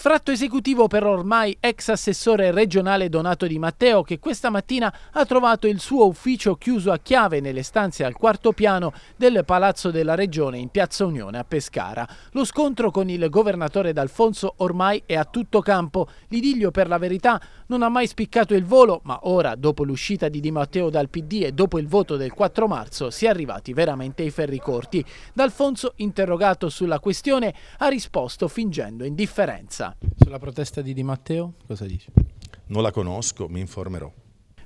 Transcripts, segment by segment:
Sfratto esecutivo per ormai ex assessore regionale Donato Di Matteo che questa mattina ha trovato il suo ufficio chiuso a chiave nelle stanze al quarto piano del Palazzo della Regione in Piazza Unione a Pescara. Lo scontro con il governatore D'Alfonso ormai è a tutto campo. L'idillio per la verità non ha mai spiccato il volo ma ora dopo l'uscita di Di Matteo dal PD e dopo il voto del 4 marzo si è arrivati veramente ai ferri corti. D'Alfonso interrogato sulla questione ha risposto fingendo indifferenza. Sulla protesta di Di Matteo cosa dice? Non la conosco, mi informerò.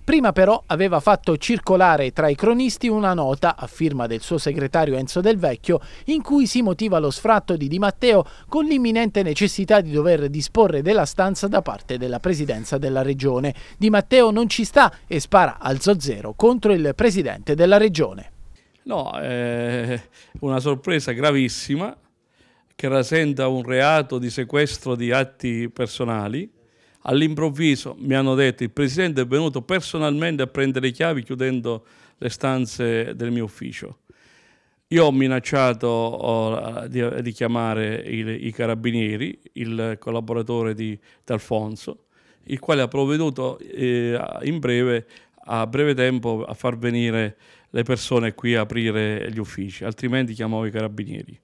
Prima però aveva fatto circolare tra i cronisti una nota, a firma del suo segretario Enzo Del Vecchio, in cui si motiva lo sfratto di Di Matteo con l'imminente necessità di dover disporre della stanza da parte della presidenza della regione. Di Matteo non ci sta e spara al zozzero contro il presidente della regione. No, eh, una sorpresa gravissima che rasenta un reato di sequestro di atti personali. All'improvviso mi hanno detto il presidente è venuto personalmente a prendere le chiavi chiudendo le stanze del mio ufficio. Io ho minacciato eh, di, di, chiamare il, i carabinieri, il collaboratore di D'Alfonso, il quale ha provveduto eh, in breve, a breve tempo a far venire le persone qui a aprire gli uffici, altrimenti chiamavo i carabinieri.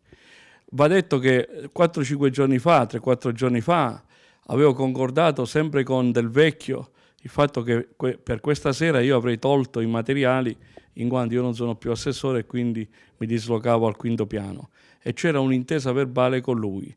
Va detto che 4-5 giorni fa, 3-4 giorni fa, avevo concordato sempre con Del Vecchio il fatto che per questa sera io avrei tolto i materiali in quanto io non sono più assessore e quindi mi dislocavo al quinto piano e c'era un'intesa verbale con lui.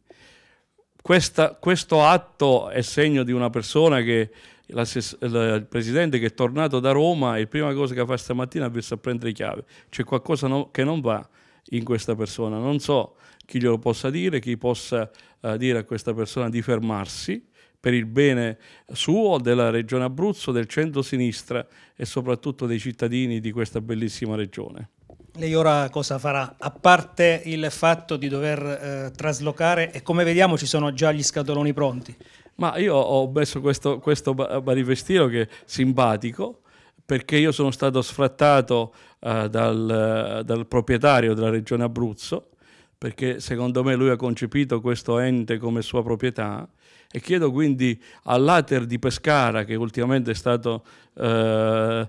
Questa, questo atto è segno di una persona che il presidente che è tornato da Roma e la prima cosa che fa stamattina è a prendere chiave. C'è qualcosa no, che non va in questa persona. Non so chi glielo possa dire, chi possa eh, dire a questa persona di fermarsi per il bene suo, della regione Abruzzo, del centro-sinistra e soprattutto dei cittadini di questa bellissima regione. Lei ora cosa farà? A parte il fatto di dover eh, traslocare e come vediamo ci sono già gli scatoloni pronti. Ma io ho messo questo, questo barivestino che è simpatico, perché io sono stato sfrattato uh, dal, uh, dal, proprietario della regione Abruzzo, perché secondo me lui ha concepito questo ente come sua proprietà e chiedo quindi all'Ater di Pescara, che ultimamente è stato, uh,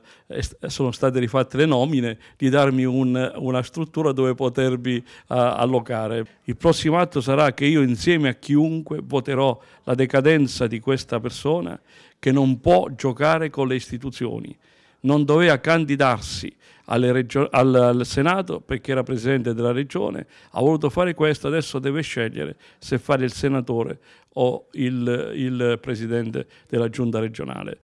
sono state rifatte le nomine, di darmi un, una struttura dove potermi eh, allocare. Il prossimo atto sarà che io insieme a chiunque voterò la decadenza di questa persona che non può giocare con le istituzioni non doveva candidarsi regio- al, al Senato perché era presidente della regione, ha voluto fare questo, adesso deve scegliere se fare il senatore o il, il presidente della giunta regionale.